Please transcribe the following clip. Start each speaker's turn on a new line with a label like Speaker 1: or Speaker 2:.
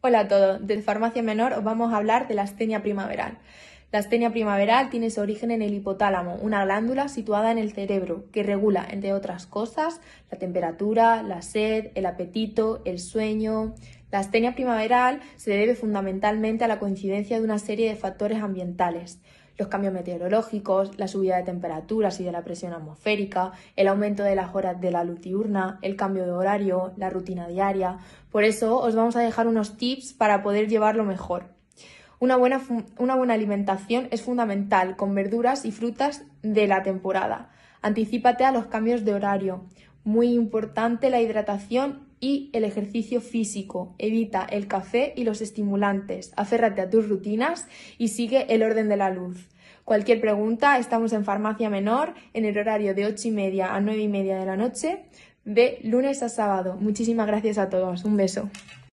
Speaker 1: Hola a
Speaker 2: todos, desde Farmacia Menor os vamos a hablar de la astenia primaveral. La astenia primaveral tiene su origen en el hipotálamo, una glándula situada en el cerebro que regula, entre otras cosas, la temperatura, la sed, el apetito, el sueño, la astenia primaveral se debe fundamentalmente a la coincidencia de una serie de factores ambientales, los cambios meteorológicos, la subida de temperaturas y de la presión atmosférica, el aumento de las horas de la luz diurna, el cambio de horario, la rutina diaria. Por eso os vamos a dejar unos tips para poder llevarlo mejor. Una buena, una buena alimentación es fundamental con verduras y frutas de la temporada. Anticípate a los cambios de horario. Muy importante la hidratación y el ejercicio físico. Evita el café y los estimulantes. Aférrate a tus rutinas y sigue el orden de la luz. Cualquier pregunta, estamos en Farmacia Menor en el horario de 8 y media a 9 y media de la noche, de lunes a sábado. Muchísimas gracias a todos. Un beso.